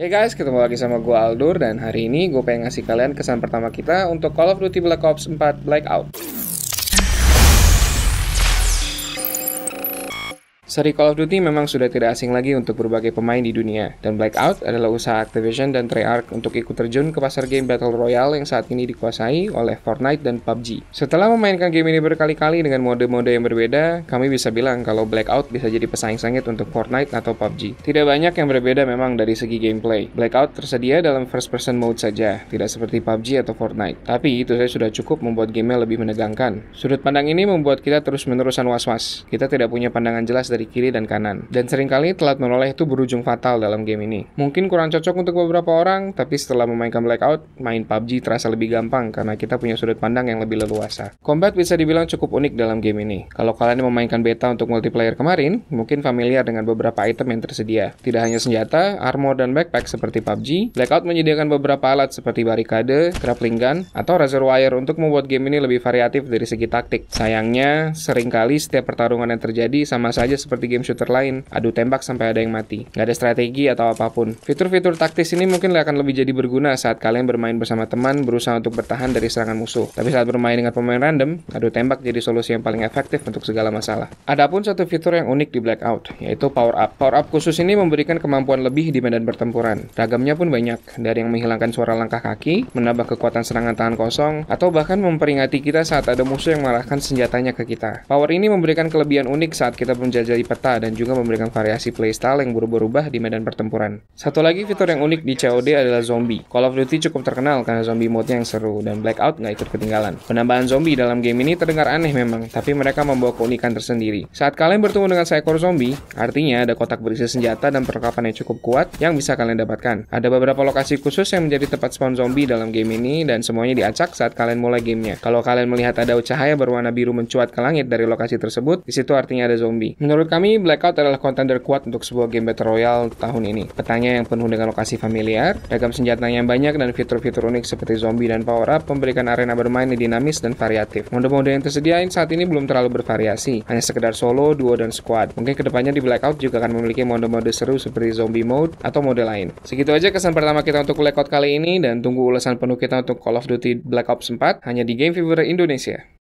Hey guys, ketemu lagi sama gue Aldur dan hari ini gue pengen ngasih kalian kesan pertama kita untuk Call of Duty Black Ops 4 Blackout. Seri Call of Duty memang sudah tidak asing lagi untuk berbagai pemain di dunia, dan Blackout adalah usaha Activision dan Treyarch untuk ikut terjun ke pasar game Battle Royale yang saat ini dikuasai oleh Fortnite dan PUBG. Setelah memainkan game ini berkali-kali dengan mode-mode yang berbeda, kami bisa bilang kalau Blackout bisa jadi pesaing sengit untuk Fortnite atau PUBG. Tidak banyak yang berbeda memang dari segi gameplay. Blackout tersedia dalam first-person mode saja, tidak seperti PUBG atau Fortnite. Tapi itu saja sudah cukup membuat gamenya lebih menegangkan. Sudut pandang ini membuat kita terus-menerusan was-was. Kita tidak punya pandangan jelas dari dari kiri dan kanan. Dan seringkali telat menoleh itu berujung fatal dalam game ini. Mungkin kurang cocok untuk beberapa orang, tapi setelah memainkan Blackout, main PUBG terasa lebih gampang karena kita punya sudut pandang yang lebih leluasa. Combat bisa dibilang cukup unik dalam game ini. Kalau kalian yang memainkan beta untuk multiplayer kemarin, mungkin familiar dengan beberapa item yang tersedia. Tidak hanya senjata, armor, dan backpack seperti PUBG, Blackout menyediakan beberapa alat seperti barikade, grappling gun, atau razor wire untuk membuat game ini lebih variatif dari segi taktik. Sayangnya, seringkali setiap pertarungan yang terjadi sama saja seperti seperti game shooter lain, adu tembak sampai ada yang mati. Nggak ada strategi atau apapun. Fitur-fitur taktis ini mungkin akan lebih jadi berguna saat kalian bermain bersama teman berusaha untuk bertahan dari serangan musuh. Tapi saat bermain dengan pemain random, adu tembak jadi solusi yang paling efektif untuk segala masalah. Adapun satu fitur yang unik di Blackout, yaitu power up. Power up khusus ini memberikan kemampuan lebih di medan pertempuran. Ragamnya pun banyak, dari yang menghilangkan suara langkah kaki, menambah kekuatan serangan tangan kosong, atau bahkan memperingati kita saat ada musuh yang mengarahkan senjatanya ke kita. Power ini memberikan kelebihan unik saat kita menjajah dari peta dan juga memberikan variasi playstyle yang berubah-ubah di medan pertempuran. Satu lagi fitur yang unik di COD adalah zombie. Call of Duty cukup terkenal karena zombie mode yang seru dan Blackout nggak ikut ketinggalan. Penambahan zombie dalam game ini terdengar aneh memang, tapi mereka membawa keunikan tersendiri. Saat kalian bertemu dengan seekor zombie, artinya ada kotak berisi senjata dan perlengkapan yang cukup kuat yang bisa kalian dapatkan. Ada beberapa lokasi khusus yang menjadi tempat spawn zombie dalam game ini dan semuanya diacak saat kalian mulai gamenya. Kalau kalian melihat ada cahaya berwarna biru mencuat ke langit dari lokasi tersebut, di situ artinya ada zombie. Menurut Menurut kami, Blackout adalah kontender kuat untuk sebuah game Battle Royale tahun ini. Petanya yang penuh dengan lokasi familiar, ragam senjatanya yang banyak, dan fitur-fitur unik seperti zombie dan power-up memberikan arena bermain yang dinamis dan variatif. Mode-mode yang tersedia saat ini belum terlalu bervariasi, hanya sekedar solo, duo, dan squad. Mungkin kedepannya di Blackout juga akan memiliki mode-mode seru seperti zombie mode atau mode lain. Segitu aja kesan pertama kita untuk Blackout kali ini, dan tunggu ulasan penuh kita untuk Call of Duty Black Ops 4 hanya di Game Fever Indonesia.